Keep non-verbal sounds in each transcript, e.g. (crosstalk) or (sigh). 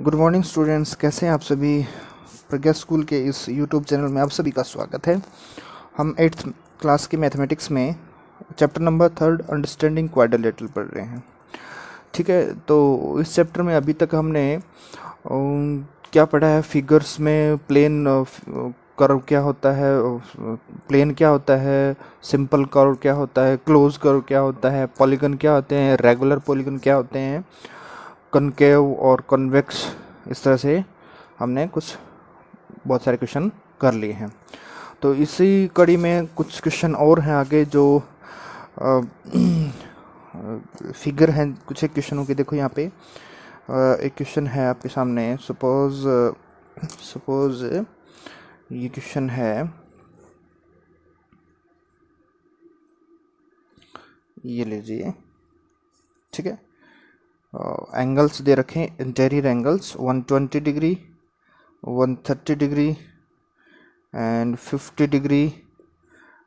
good morning students कैसे हैं आप सभी प्रज्ञा स्कूल के इस यूट्यूब चैनल में आप सभी का स्वागत है हम एट्थ क्लास की मैथमेटिक्स में chapter number third understanding quadrilateral पढ़ रहे हैं ठीक है तो इस चैप्टर में अभी तक हमने क्या पढ़ा है फिगर्स में प्लेन कर्व क्या होता है प्लेन क्या होता है सिंपल कर्व क्या होता है क्लोज कर्व क्या होता है पॉलीगन क्या होते हैं रेगुलर पॉलीगन क्या होते हैं कनकेव और कन्वेक्स इस तरह से हमने कुछ बहुत सारे क्वेश्चन कर लिए हैं तो इसी कड़ी में कुछ क्वेश्चन और हैं आगे जो आ, फिगर (clears throat) हैं कुछ एक क्वेश्चनों के देखो यहाँ पे एक क्वेश्चन है आपके सामने सपोज सपोज ये क्वेश्चन है ये लीजिए ठीक है एंगल्स uh, दे रखे हैं interior angles 120 degree 130 degree and 50 degree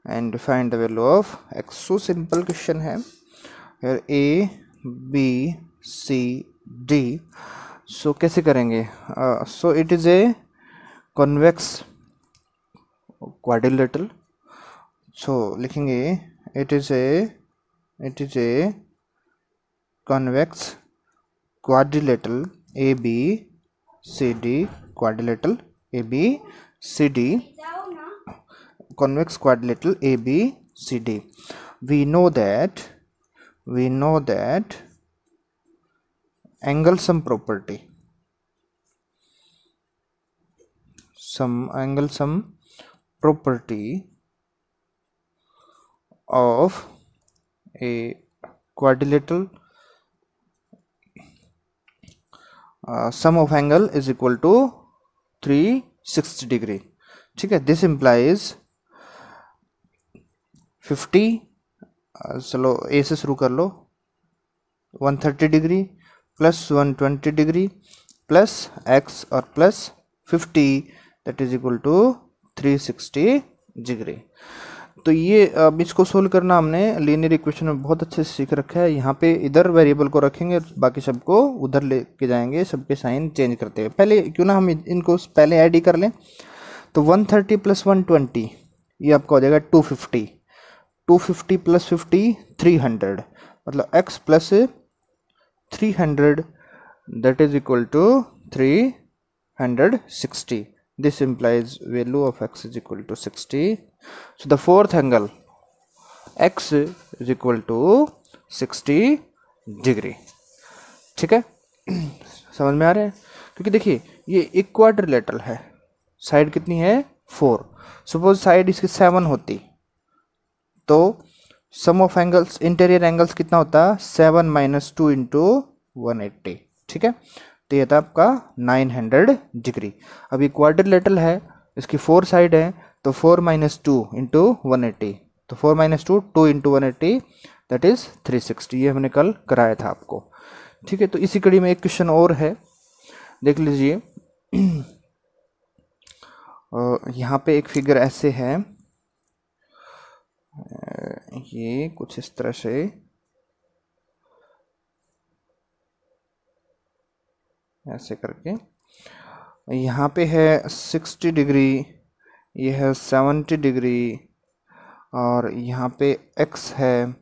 and find the value of x so simple question है यार A B C D so कैसे करेंगे so it is a convex quadrilateral so लिखेंगे it is a it is a convex quadrilateral ABCD quadrilateral ABCD convex quadrilateral ABCD we know that we know that angle sum property some angle sum property of a quadrilateral sum uh, sum of angle is equal to 360 degree ठीक है this implies 50 चलो ए से शुरू कर लो 130 डिग्री plus 120 डिग्री प्लस एक्स और plus 50 that is equal to 360 degree तो ये अब इसको सोल्व करना हमने लीनियर इक्वेशन में बहुत अच्छे से सीख रखा है यहाँ पे इधर वेरिएबल को रखेंगे बाकी सबको उधर ले के जाएंगे सबके साइन चेंज करते हैं पहले क्यों ना हम इनको पहले ऐड ही कर लें तो one thirty plus one twenty ये आपका हो जाएगा two fifty two fifty plus fifty three hundred मतलब x plus three hundred that is equal to three hundred sixty this implies value of x is equal to sixty so the fourth angle x is equal to 60 degree ठीक है समझ में आ रहे हैं क्योंकि देखिए ये एक क्वाड्रिलेटरल है साइड कितनी है फोर सपोज साइड इसकी सेवन होती तो sum of angles interior angles कितना होता seven minus two into one eighty ठीक है तो ये था आपका नाइन हंड्रेड डिग्री अब ये क्वार्टर क्वाड्रिलेटरल है इसकी फोर साइड है तो four minus two into one eighty तो four minus two two into one eighty that is three sixty ये हमने कल कराया था आपको ठीक है तो इसी कड़ी में एक क्वेश्चन और है देख लीजिए यहाँ पे एक फिगर ऐसे है ये कुछ इस तरह से ऐसे करके यहाँ पे है सिक्सटी डिग्री ये है सेवेंटी डिग्री और यहाँ पे एक्स है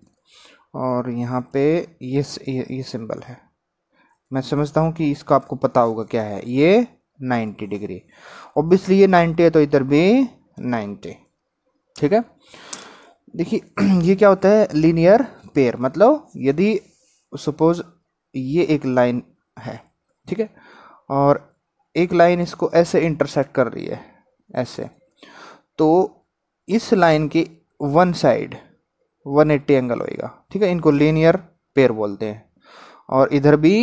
और यहाँ पे ये ये सिंबल है मैं समझता हूँ कि इसका आपको पता होगा क्या है ये नाइन्टी डिग्री ऑब्वियसली ये नाइन्टी है तो इधर भी नाइन्टी ठीक है देखिए (clears throat) ये क्या होता है लीनियर पेयर मतलब यदि सपोज ये एक लाइन है ठीक है और एक लाइन इसको ऐसे इंटरसेक्ट कर रही है ऐसे तो इस लाइन के वन साइड 180 एंगल होएगा ठीक है इनको लेनियर पेयर बोलते हैं और इधर भी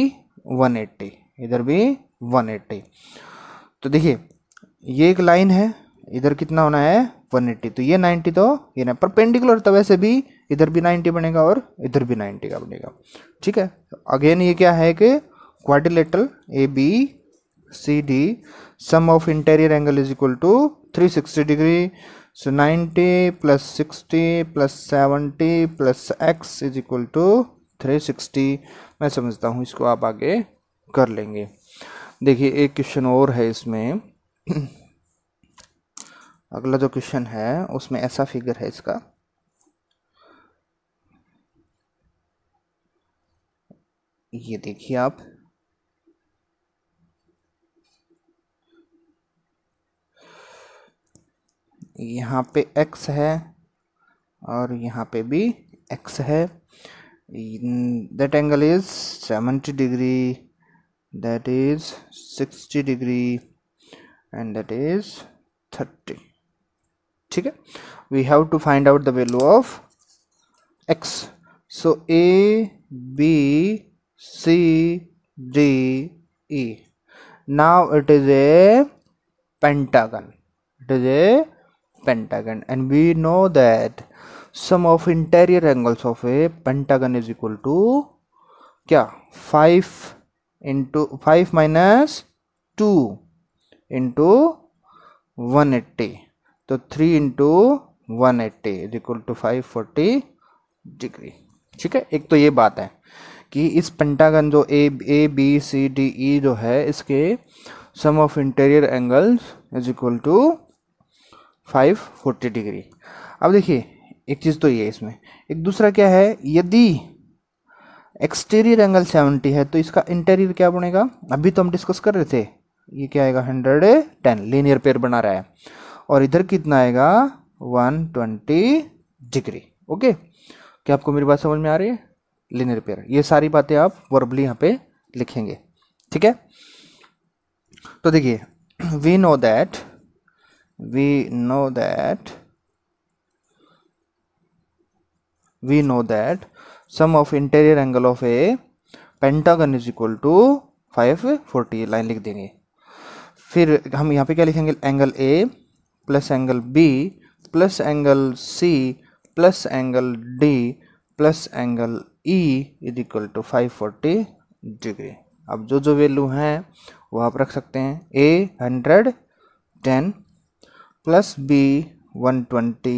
180 इधर भी 180 तो देखिए ये एक लाइन है इधर कितना होना है 180 तो ये 90 तो ये ना परपेंडिकुलर तो वैसे भी इधर भी 90 बनेगा और इधर भी 90 का बनेगा ठीक है अगेन ये क्या है कि quadrilateral A B C D sum of interior angle is equal to three sixty degree so ninety plus sixty plus seventy plus x is equal to three sixty मैं समझता हूँ इसको आप आगे कर लेंगे देखिए एक क्वेश्चन और है इसमें (clears throat) अगला जो क्वेश्चन है उसमें ऐसा फिगर है इसका ये देखिए आप यहाँ पे x है और यहाँ पे भी x है that angle is seventy degree that is sixty degree and that is thirty ठीक है we have to find out the value of x so A B C D E now it is a pentagon it is a pentagon and we know that sum of interior angles of a pentagon is equal to kya 5 into 5 minus 2 into 180 to 3 into 180 is equal to 540 degree ठीक है एक तो ये बात है कि इस pentagon जो ए ए बी सी डी ई जो है इसके sum of interior angles is equal to five forty degree अब देखिए एक चीज़ तो ये इसमें एक दूसरा क्या है यदि एक्सटीरियर एंगल सेवेंटी है तो इसका इंटीरियर क्या बनेगा अभी तो हम डिस्कस कर रहे थे ये क्या आएगा हंड्रेड टेन लीनियर पेयर बना रहा है और इधर कितना आएगा वन ट्वेंटी डिग्री ओके क्या आपको मेरी बात समझ में आ रही है लीनियर पेयर ये सारी बातें आप वर्बली यहाँ पे लिखेंगे ठीक है तो देखिए we know that we know that we know that sum of interior angle of a pentagon is equal to five forty line लिख देंगे फिर हम यहाँ पे क्या लिखेंगे angle A plus angle B plus angle C plus angle D plus angle E is equal to five forty degree अब जो जो वैल्यू हैं वो आप रख सकते हैं A hundred ten plus B one twenty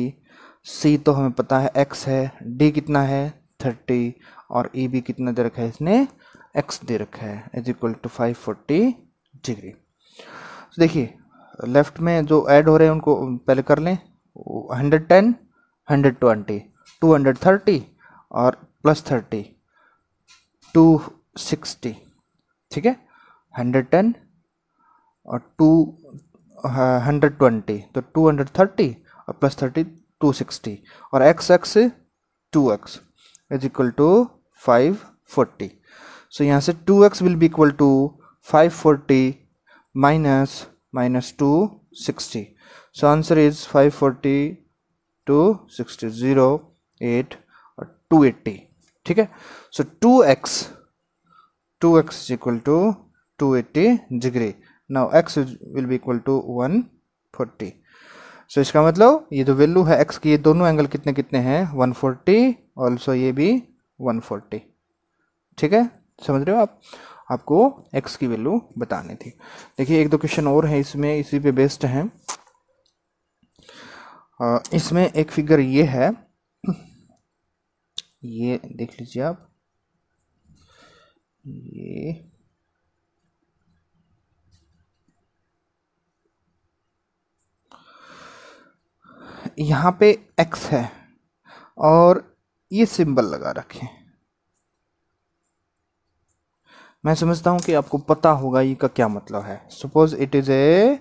C तो हमें पता है एक्स है डी कितना है थर्टी और ई e भी कितना दे रखा है इसने एक्स दे रखा है is equal to five forty degree तो देखिए लेफ्ट में जो ऐड हो रहे हैं उनको पहले कर लें hundred ten hundred twenty two hundred thirty और प्लस थर्टी टू सिक्सटी ठीक है हंड्रेड टेन और टू हंड्रेड ट्वेंटी तो टू हंड्रेड थर्टी और प्लस थर्टी टू सिक्सटी और x x two x is equal to five forty so यहाँ से two x will be equal to five forty minus minus two sixty so answer is five forty two sixty zero eight और two eighty ठीक है so two x two x is equal to two eighty degree now x will be equal to one forty so इसका मतलब ये जो value है x की ये दोनों एंगल कितने कितने हैं वन फोर्टी ऑल्सो ये भी वन फोर्टी ठीक है समझ रहे हो आप आपको एक्स की वैल्यू बतानी थी देखिए एक दो क्वेश्चन और है इसमें इसी पे बेस्ड है इसमें एक फिगर ये है ये देख लीजिए आप ये यहाँ पे एक्स है और ये सिंबल लगा रखें मैं समझता हूँ कि आपको पता होगा ये का क्या मतलब है सपोज इट इज ए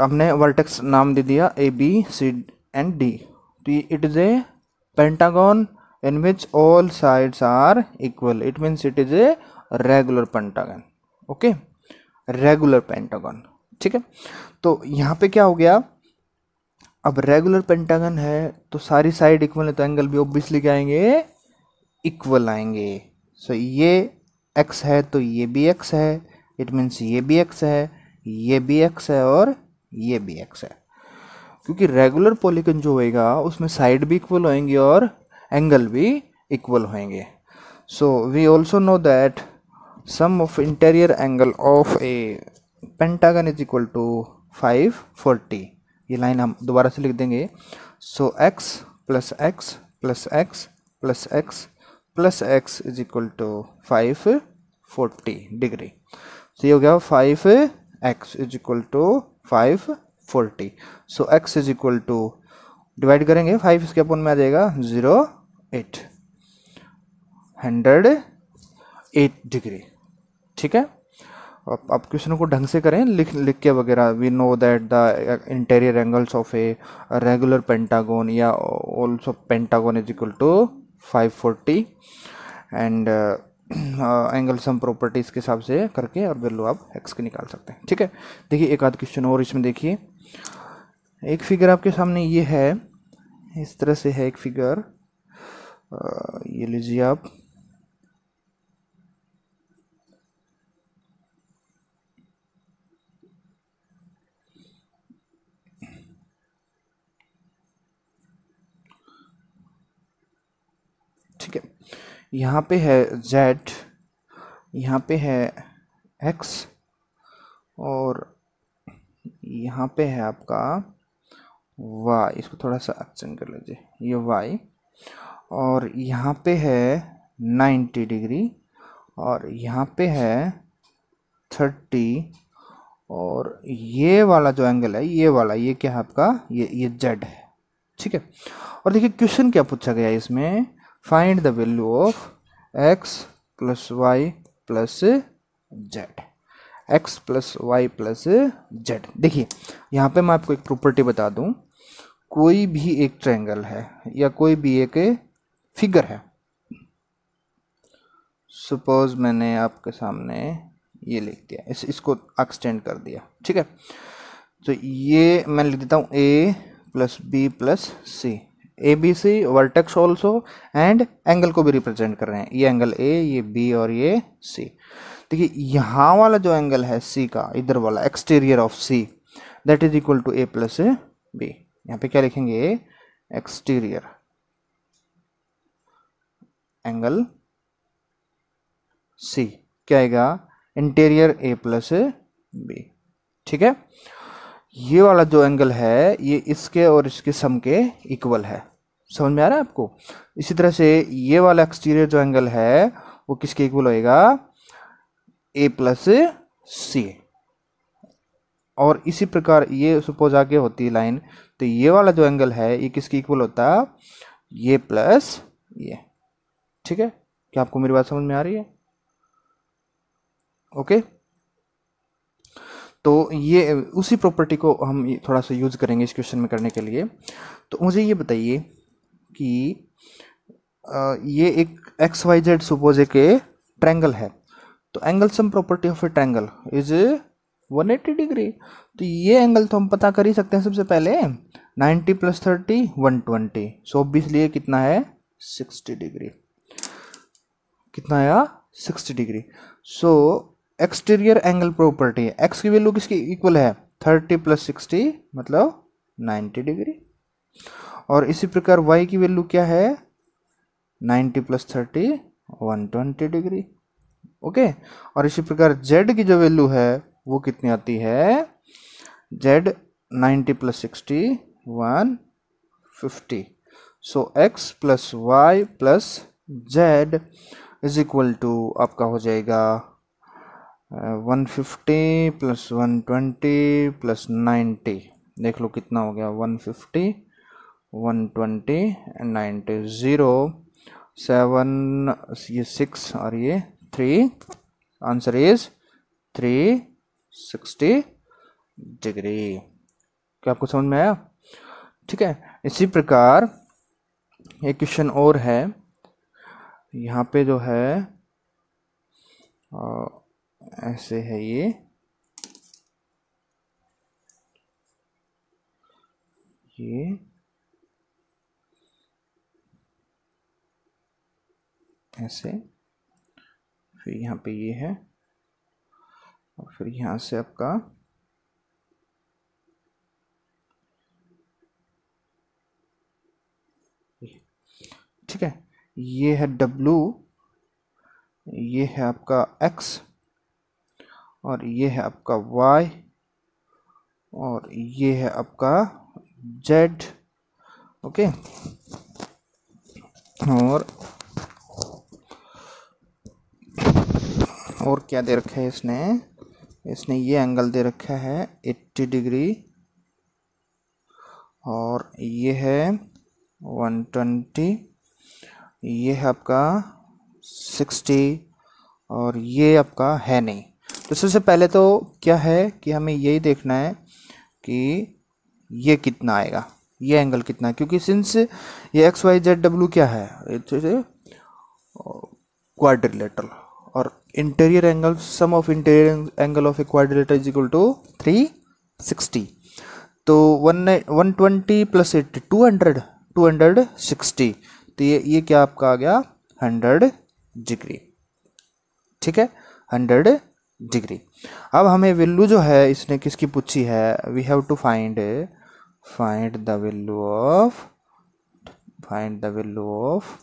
हमने वर्टेक्स नाम दे दिया A B C and D तो it is a pentagon in which all sides are equal it means it is a regular pentagon okay regular pentagon ठीक है तो यहाँ पे क्या हो गया अब रेगुलर पेंटागन है तो सारी साइड इक्वल है तो एंगल भी ऑब्वियसली क्या आएंगे इक्वल आएंगे सो so, ये एक्स है तो ये भी एक्स है इट मीन्स ये भी एक्स है ये भी एक्स है और ये भी एक्स है क्योंकि रेगुलर पॉलिकन जो होएगा उसमें साइड भी इक्वल होएंगे और एंगल भी इक्वल होएंगे so we also know that sum of interior angle of a pentagon is equal to five forty ये लाइन हम दोबारा से लिख देंगे so x plus x plus x plus x plus x is equal to five forty degree तो ये हो गया five x is equal to five forty so x is equal to divide करेंगे फाइव इसके अपन में आ जाएगा zero eight hundred eight degree ठीक है आप, आप क्वेश्चन को ढंग से करें लिख लिख के वगैरह we know that the interior angles of a regular pentagon या also pentagon is equal to five forty and angle sum properties के हिसाब से करके और वैल्यू आप एक्स के निकाल सकते हैं ठीक है देखिए एक आध क्वेश्चन और इसमें देखिए एक फिगर आपके सामने ये है इस तरह से है एक फिगर uh, ये लीजिए आप ठीक है यहाँ पे है z यहाँ पे है x और यहाँ पे है आपका y इसको थोड़ा सा एक्सटेंड कर लीजिए ये y और यहाँ पे है 90 डिग्री और यहाँ पे है 30 और ये वाला जो एंगल है ये वाला ये क्या है आपका ये ये जेड है ठीक है और देखिए क्वेश्चन क्या पूछा गया है इसमें find the value of x plus y plus z x plus y plus z देखिए यहाँ पे मैं आपको एक प्रॉपर्टी बता दूँ कोई भी एक ट्रायंगल है या कोई भी एक फिगर है सपोज मैंने आपके सामने ये लिख दिया इस इसको एक्सटेंड कर दिया ठीक है तो ये मैं लिख देता हूँ A plus B plus C A B C vertex also and angle को भी रिप्रेजेंट कर रहे हैं ये एंगल ए ये बी और ये सी देखिए यहाँ वाला जो एंगल है सी का इधर वाला exterior of C that is equal to A plus A B यहाँ पे क्या लिखेंगे ए एक्सटीरियर एंगल सी क्या आएगा इंटीरियर ए प्लस बी ठीक है ये वाला जो एंगल है ये इसके और इसके सम के इक्वल है समझ में आ रहा है आपको इसी तरह से ये वाला एक्सटीरियर जो एंगल है वो किसके इक्वल होएगा ए प्लस सी और इसी प्रकार ये सपोज आगे होती है लाइन तो ये वाला जो एंगल है ये किसके इक्वल होता ये प्लस ये ठीक है क्या आपको मेरी बात समझ में आ रही है ओके तो ये उसी प्रॉपर्टी को हम थोड़ा सा यूज करेंगे इस क्वेश्चन में करने के लिए तो मुझे ये बताइए कि ये एक एक्स वाई जेड सुपोज एक ट्रैंगल है तो angle sum property of a triangle is 180 degree तो ये एंगल तो हम पता कर ही सकते हैं सबसे पहले 90 plus thirty one twenty so obviously कितना है 60 डिग्री कितना आया 60 degree so so, exterior angle property है एक्स की वैल्यू किसकी इक्वल है थर्टी प्लस सिक्सटी मतलब नाइन्टी डिग्री और इसी प्रकार वाई की वैल्यू क्या है ninety plus thirty one twenty degree okay और इसी प्रकार जेड की जो वैल्यू है वो कितनी आती है z ninety plus sixty one fifty so x plus y plus z is equal to आपका हो जाएगा one fifty plus one twenty plus ninety देख लो कितना हो गया one fifty one twenty and ninety zero seven ये सिक्स और ये three answer is three sixty degree क्या आपको समझ में आया ठीक है इसी प्रकार एक क्वेश्चन और है यहाँ पे जो है आ, ऐसे है ये ये ऐसे फिर यहाँ पे ये है और फिर यहाँ से आपका ठीक है ये है डब्लू ये है आपका एक्स और ये है आपका y और ये है आपका z ओके और और क्या दे रखा है इसने इसने ये एंगल दे रखा है 80 डिग्री और ये है 120 ये है आपका 60 और ये आपका है नहीं तो सबसे पहले तो क्या है कि हमें यही देखना है कि ये कितना आएगा ये एंगल कितना है क्योंकि सिंस ये एक्स वाई जेड डब्ल्यू क्या है क्वाड्रिलेटरल तो और interior angle sum of interior angle of a quadrilateral is equal to three sixty तो one one twenty plus eight two hundred two hundred sixty तो ये ये क्या आपका आ गया हंड्रेड डिग्री ठीक है हंड्रेड डिग्री अब हमें वैल्यू जो है इसने किसकी पूछी है we have to find find the value of find the value of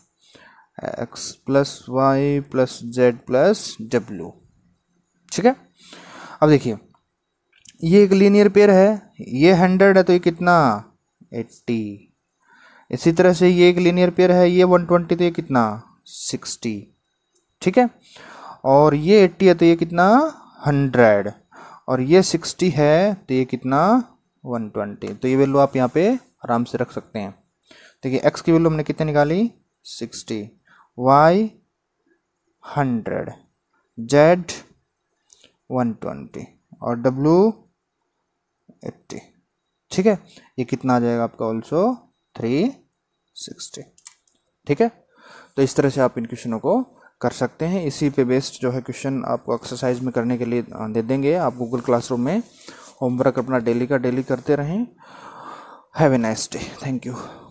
x plus y plus z plus डब्ल्यू ठीक है अब देखिए ये एक लीनियर पेयर है ये हंड्रेड है तो ये कितना एट्टी इसी तरह से ये एक लीनियर पेयर है ये वन ट्वेंटी तो ये कितना सिक्सटी ठीक है और ये एट्टी है तो ये कितना हंड्रेड और ये सिक्सटी है तो ये कितना वन ट्वेंटी तो ये वैल्यू आप यहाँ पे आराम से रख सकते हैं देखिए एक्स की वैल्यू हमने कितनी निकाली sixty y hundred z one twenty और डब्लू एट्टी ठीक है ये कितना आ जाएगा आपका ऑल्सो थ्री सिक्सटी ठीक है तो इस तरह से आप इन क्वेश्चनों को कर सकते हैं इसी पे बेस्ड जो है क्वेश्चन आपको एक्सरसाइज में करने के लिए दे देंगे आप गूगल क्लासरूम में होमवर्क अपना डेली का डेली करते रहें have a nice day thank you